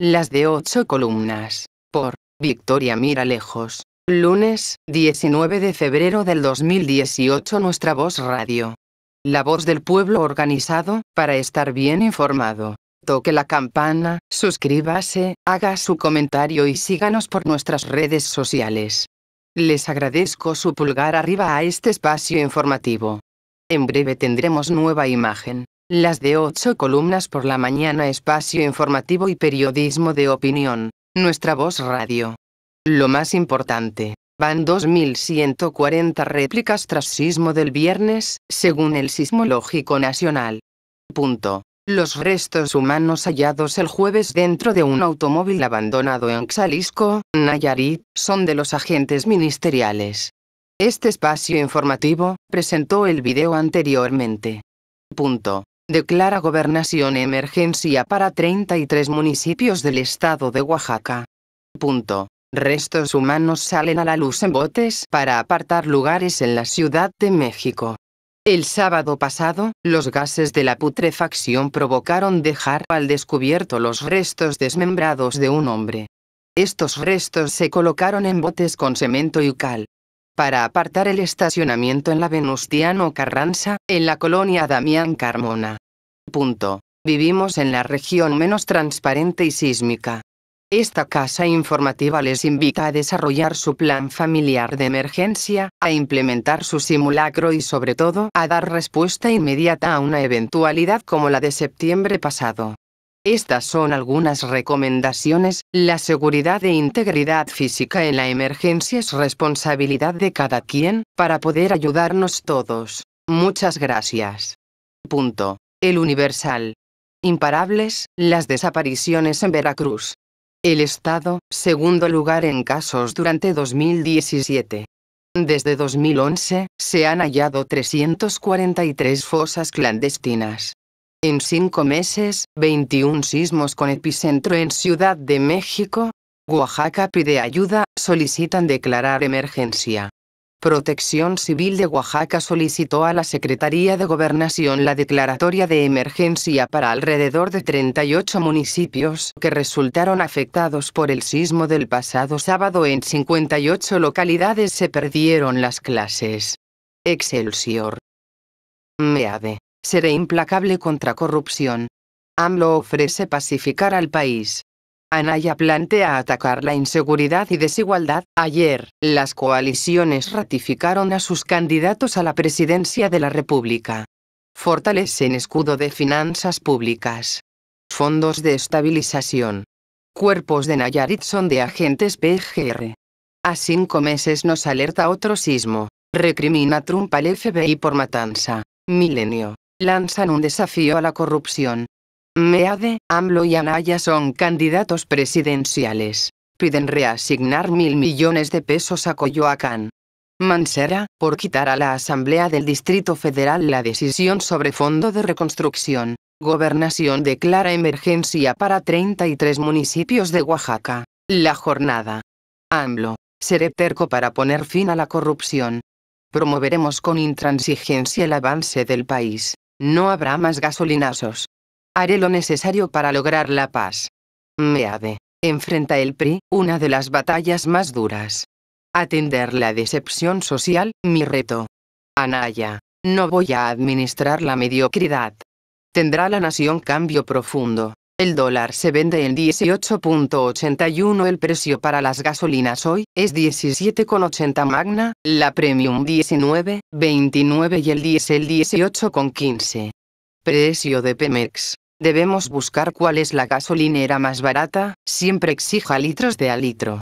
Las de 8 columnas. Por Victoria Mira Lejos. Lunes, 19 de febrero del 2018 Nuestra Voz Radio. La voz del pueblo organizado, para estar bien informado. Toque la campana, suscríbase, haga su comentario y síganos por nuestras redes sociales. Les agradezco su pulgar arriba a este espacio informativo. En breve tendremos nueva imagen las de ocho columnas por la mañana espacio informativo y periodismo de opinión, nuestra voz radio. Lo más importante, van 2.140 réplicas tras sismo del viernes, según el Sismológico Nacional. Punto. Los restos humanos hallados el jueves dentro de un automóvil abandonado en Xalisco, Nayarit, son de los agentes ministeriales. Este espacio informativo presentó el video anteriormente. Punto declara gobernación emergencia para 33 municipios del estado de Oaxaca. Restos humanos salen a la luz en botes para apartar lugares en la Ciudad de México. El sábado pasado, los gases de la putrefacción provocaron dejar al descubierto los restos desmembrados de un hombre. Estos restos se colocaron en botes con cemento y cal para apartar el estacionamiento en la Venustiano Carranza, en la colonia Damián Carmona. Punto. Vivimos en la región menos transparente y sísmica. Esta casa informativa les invita a desarrollar su plan familiar de emergencia, a implementar su simulacro y sobre todo a dar respuesta inmediata a una eventualidad como la de septiembre pasado. Estas son algunas recomendaciones. La seguridad e integridad física en la emergencia es responsabilidad de cada quien, para poder ayudarnos todos. Muchas gracias. Punto. El Universal. Imparables, las desapariciones en Veracruz. El Estado, segundo lugar en casos durante 2017. Desde 2011, se han hallado 343 fosas clandestinas. En cinco meses, 21 sismos con epicentro en Ciudad de México. Oaxaca pide ayuda, solicitan declarar emergencia. Protección Civil de Oaxaca solicitó a la Secretaría de Gobernación la declaratoria de emergencia para alrededor de 38 municipios que resultaron afectados por el sismo del pasado sábado. En 58 localidades se perdieron las clases. Excelsior. MEADE. Seré implacable contra corrupción. AMLO ofrece pacificar al país. Anaya plantea atacar la inseguridad y desigualdad. Ayer, las coaliciones ratificaron a sus candidatos a la presidencia de la República. Fortalecen escudo de finanzas públicas. Fondos de estabilización. Cuerpos de Nayarit son de agentes PGR. A cinco meses nos alerta otro sismo. Recrimina Trump al FBI por matanza. Milenio lanzan un desafío a la corrupción. Meade, AMLO y Anaya son candidatos presidenciales. Piden reasignar mil millones de pesos a Coyoacán. Mancera, por quitar a la Asamblea del Distrito Federal la decisión sobre fondo de reconstrucción. Gobernación declara emergencia para 33 municipios de Oaxaca. La jornada. AMLO. Seré terco para poner fin a la corrupción. Promoveremos con intransigencia el avance del país. No habrá más gasolinazos. Haré lo necesario para lograr la paz. Meade. Enfrenta el PRI, una de las batallas más duras. Atender la decepción social, mi reto. Anaya. No voy a administrar la mediocridad. Tendrá la nación cambio profundo. El dólar se vende en 18.81 el precio para las gasolinas hoy es 17.80 magna, la premium 19.29 y el diesel 18.15. Precio de Pemex. Debemos buscar cuál es la gasolinera más barata, siempre exija litros de a litro.